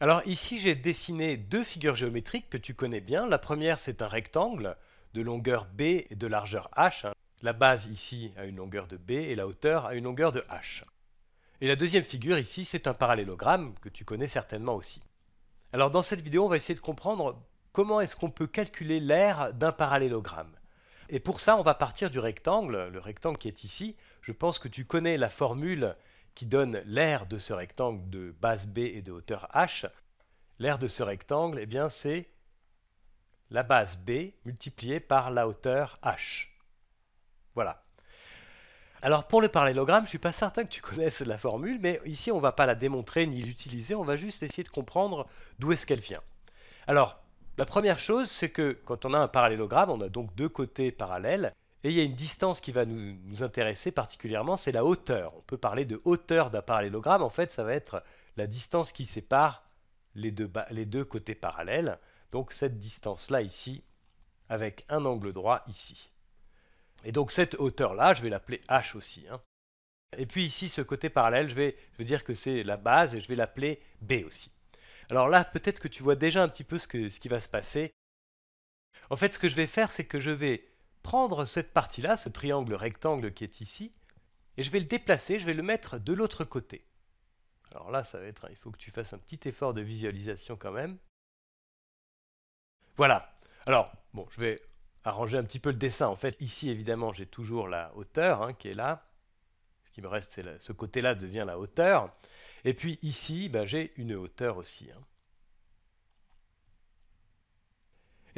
Alors ici, j'ai dessiné deux figures géométriques que tu connais bien. La première, c'est un rectangle de longueur B et de largeur H. Hein. La base ici a une longueur de B et la hauteur a une longueur de H. Et la deuxième figure ici, c'est un parallélogramme que tu connais certainement aussi. Alors dans cette vidéo, on va essayer de comprendre comment est-ce qu'on peut calculer l'aire d'un parallélogramme. Et pour ça, on va partir du rectangle, le rectangle qui est ici. Je pense que tu connais la formule qui donne l'aire de ce rectangle de base B et de hauteur H, l'aire de ce rectangle, eh bien c'est la base B multipliée par la hauteur H. Voilà. Alors pour le parallélogramme, je ne suis pas certain que tu connaisses la formule, mais ici on ne va pas la démontrer ni l'utiliser, on va juste essayer de comprendre d'où est-ce qu'elle vient. Alors, la première chose, c'est que quand on a un parallélogramme, on a donc deux côtés parallèles, et il y a une distance qui va nous, intéresser particulièrement, c'est la hauteur. On peut parler de hauteur d'un parallélogramme. En fait, ça va être la distance qui sépare les deux, côtés parallèles. Donc cette distance-là ici, avec un angle droit ici. Et donc cette hauteur-là, je vais l'appeler h aussi. Hein. Et puis ici, ce côté parallèle, je vais, dire que c'est la base et je vais l'appeler b aussi. Alors là, peut-être que tu vois déjà un petit peu ce, que, ce qui va se passer. En fait, ce que je vais faire, c'est que je vais prendre cette partie-là, ce triangle rectangle qui est ici, et je vais le déplacer, je vais le mettre de l'autre côté. Alors là, ça va être, il faut que tu fasses un petit effort de visualisation quand même. Voilà. Alors, bon, je vais arranger un petit peu le dessin. En fait, ici, évidemment, j'ai toujours la hauteur hein, qui est là. Ce qui me reste, c'est ce côté-là devient la hauteur. Et puis ici, ben, j'ai une hauteur aussi. Hein.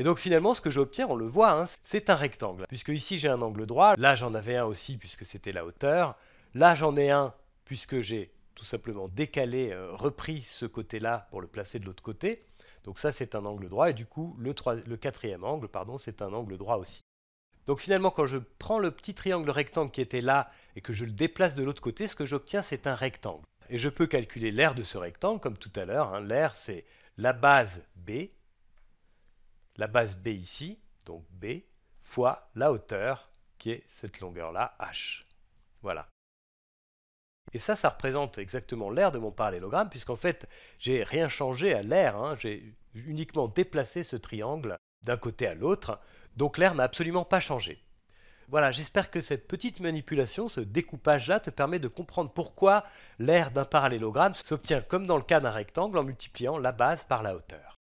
Et donc finalement, ce que j'obtiens, on le voit, hein, c'est un rectangle. Puisque ici, j'ai un angle droit. Là, j'en avais un aussi, puisque c'était la hauteur. Là, j'en ai un, puisque j'ai tout simplement décalé, euh, repris ce côté-là pour le placer de l'autre côté. Donc ça, c'est un angle droit. Et du coup, le, quatrième angle, pardon, c'est un angle droit aussi. Donc finalement, quand je prends le petit triangle rectangle qui était là et que je le déplace de l'autre côté, ce que j'obtiens, c'est un rectangle. Et je peux calculer l'aire de ce rectangle, comme tout à l'heure. Hein. L'aire, c'est la base B la base B ici, donc B, fois la hauteur, qui est cette longueur-là, H. Voilà. Et ça, ça représente exactement l'air de mon parallélogramme, puisqu'en fait, j'ai rien changé à l'air, hein. j'ai uniquement déplacé ce triangle d'un côté à l'autre, donc l'air n'a absolument pas changé. Voilà, j'espère que cette petite manipulation, ce découpage-là, te permet de comprendre pourquoi l'air d'un parallélogramme s'obtient comme dans le cas d'un rectangle en multipliant la base par la hauteur.